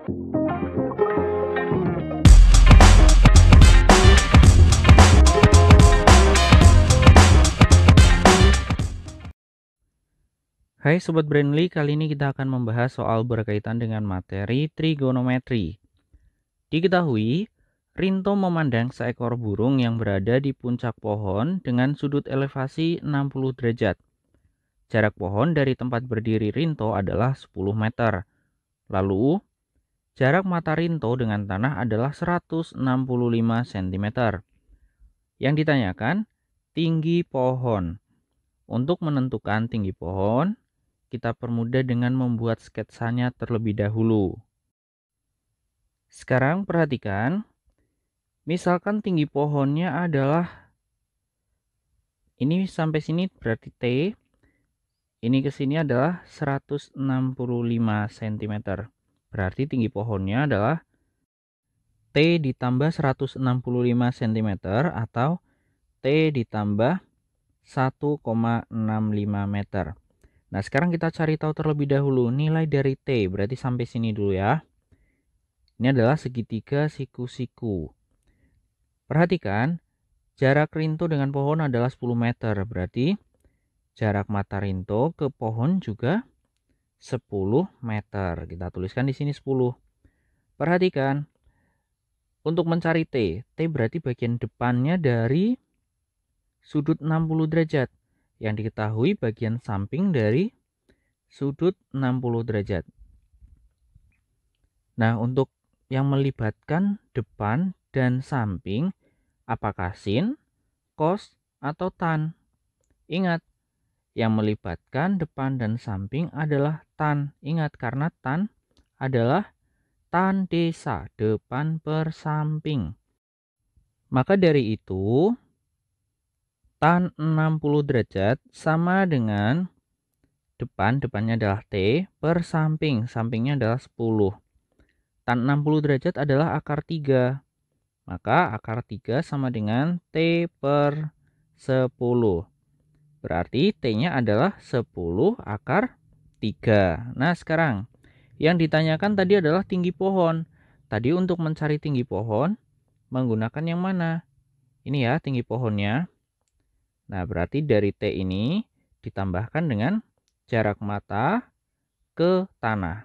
Hai Sobat Brandly, kali ini kita akan membahas soal berkaitan dengan materi trigonometri. Diketahui, Rinto memandang seekor burung yang berada di puncak pohon dengan sudut elevasi 60 derajat. Jarak pohon dari tempat berdiri Rinto adalah 10 meter. Lalu, Jarak mata Rinto dengan tanah adalah 165 cm. Yang ditanyakan, tinggi pohon. Untuk menentukan tinggi pohon, kita permudah dengan membuat sketsanya terlebih dahulu. Sekarang perhatikan, misalkan tinggi pohonnya adalah ini sampai sini berarti T, ini ke sini adalah 165 cm. Berarti tinggi pohonnya adalah T ditambah 165 cm atau T ditambah 1,65 meter. Nah sekarang kita cari tahu terlebih dahulu nilai dari T. Berarti sampai sini dulu ya. Ini adalah segitiga siku-siku. Perhatikan jarak rinto dengan pohon adalah 10 meter. Berarti jarak mata rinto ke pohon juga 10 meter. Kita tuliskan di sini 10. Perhatikan, untuk mencari T, T berarti bagian depannya dari sudut 60 derajat. Yang diketahui bagian samping dari sudut 60 derajat. Nah, untuk yang melibatkan depan dan samping, apakah sin, cos, atau tan? Ingat, yang melibatkan depan dan samping adalah tan. Ingat karena tan adalah tan desa, depan per samping. Maka dari itu tan 60 derajat sama dengan depan, depannya adalah T, per samping, sampingnya adalah 10. Tan 60 derajat adalah akar 3. Maka akar 3 sama dengan T per 10. Berarti T-nya adalah 10 akar 3. Nah sekarang yang ditanyakan tadi adalah tinggi pohon. Tadi untuk mencari tinggi pohon menggunakan yang mana? Ini ya tinggi pohonnya. Nah berarti dari T ini ditambahkan dengan jarak mata ke tanah.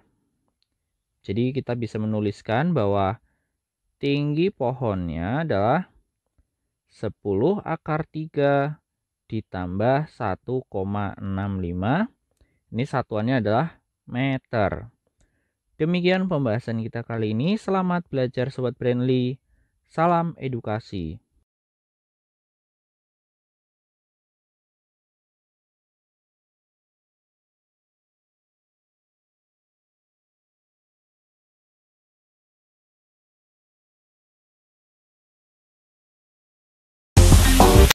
Jadi kita bisa menuliskan bahwa tinggi pohonnya adalah 10 akar 3 ditambah 1,65 ini satuannya adalah meter demikian pembahasan kita kali ini selamat belajar sobat friendly salam edukasi